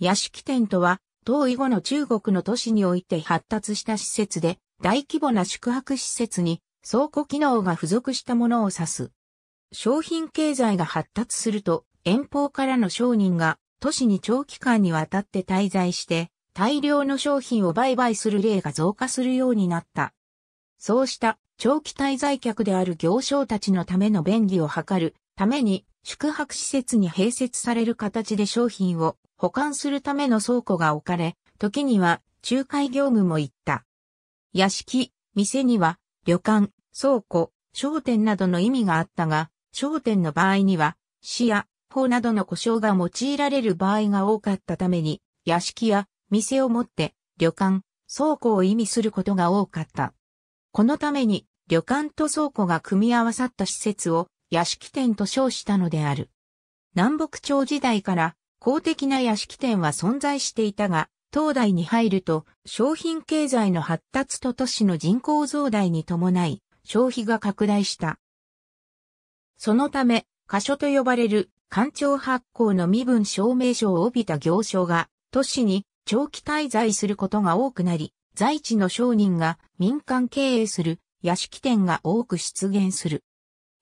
屋敷店とは、当以後の中国の都市において発達した施設で、大規模な宿泊施設に倉庫機能が付属したものを指す。商品経済が発達すると、遠方からの商人が都市に長期間にわたって滞在して、大量の商品を売買する例が増加するようになった。そうした長期滞在客である行商たちのための便宜を図るために宿泊施設に併設される形で商品を保管するための倉庫が置かれ、時には仲介業務も行った。屋敷、店には旅館、倉庫、商店などの意味があったが、商店の場合には、市や法などの故障が用いられる場合が多かったために、屋敷や店をもって旅館、倉庫を意味することが多かった。このために旅館と倉庫が組み合わさった施設を屋敷店と称したのである。南北朝時代から公的な屋敷店は存在していたが、東大に入ると商品経済の発達と都市の人口増大に伴い消費が拡大した。そのため、箇所と呼ばれる官庁発行の身分証明書を帯びた行商が都市に長期滞在することが多くなり、在地の商人が民間経営する屋敷店が多く出現する。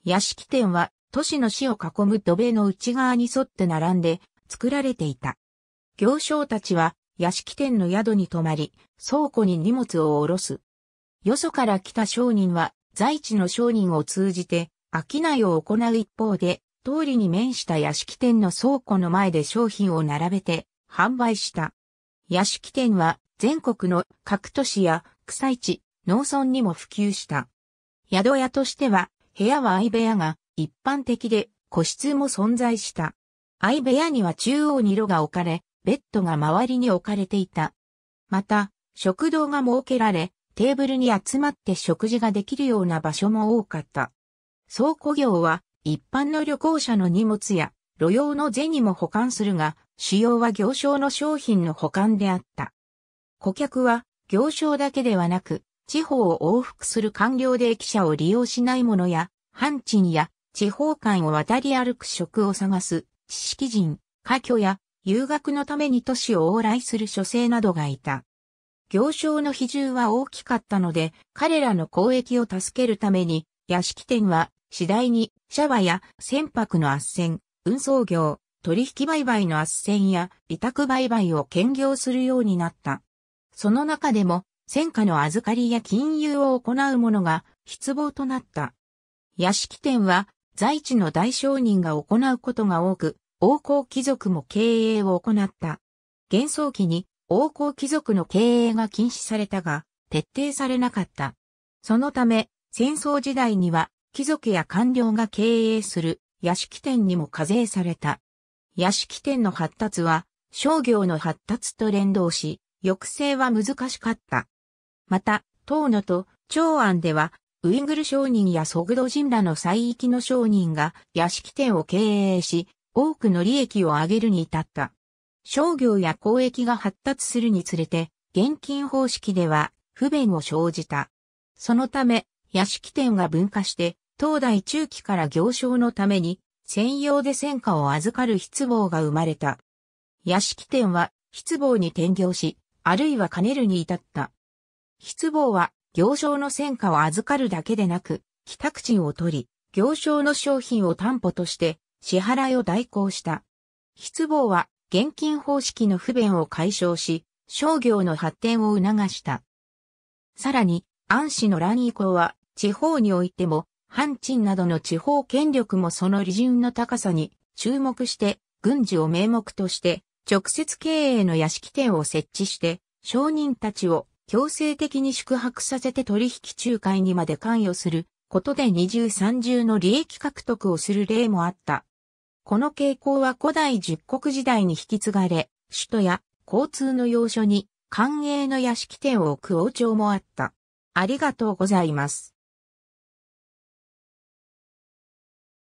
屋敷店は都市の市を囲む土塀の内側に沿って並んで作られていた。行商たちは屋敷店の宿に泊まり、倉庫に荷物を下ろす。よそから来た商人は、在地の商人を通じて、商いを行う一方で、通りに面した屋敷店の倉庫の前で商品を並べて、販売した。屋敷店は、全国の各都市や草市、農村にも普及した。宿屋としては、部屋は相部屋が一般的で個室も存在した。相部屋には中央に炉が置かれ、ベッドが周りに置かれていた。また、食堂が設けられ、テーブルに集まって食事ができるような場所も多かった。倉庫業は、一般の旅行者の荷物や、路用の銭も保管するが、主要は行商の商品の保管であった。顧客は、行商だけではなく、地方を往復する官僚で駅舎を利用しないものや、半賃や地方間を渡り歩く職を探す知識人、家居や遊学のために都市を往来する書生などがいた。行商の比重は大きかったので、彼らの交易を助けるために、屋敷店は次第にシャワや船舶の圧船、運送業、取引売買の圧船や委託売買を兼業するようになった。その中でも、戦火の預かりや金融を行う者が失望となった。屋敷店は在地の大商人が行うことが多く、王侯貴族も経営を行った。幻想期に王侯貴族の経営が禁止されたが、徹底されなかった。そのため、戦争時代には貴族や官僚が経営する屋敷店にも課税された。屋敷店の発達は商業の発達と連動し、抑制は難しかった。また、東野と長安ではウイグル商人やソグド人らの最域の商人が屋敷店を経営し、多くの利益を上げるに至った。商業や交易が発達するにつれて、現金方式では不便を生じた。そのため、屋敷店が分化して、当代中期から行商のために、専用で戦火を預かる失望が生まれた。屋敷店は失望に転業し、あるいは兼ねるに至った。失望は行商の戦果を預かるだけでなく、帰宅賃を取り、行商の商品を担保として支払いを代行した。失望は現金方式の不便を解消し、商業の発展を促した。さらに、安氏の乱以降は、地方においても、藩賃などの地方権力もその利潤の高さに注目して、軍事を名目として、直接経営の屋敷店を設置して、商人たちを強制的に宿泊させて取引仲介にまで関与することで二重三重の利益獲得をする例もあった。この傾向は古代十国時代に引き継がれ、首都や交通の要所に官営の屋敷店を置く王朝もあった。ありがとうございます。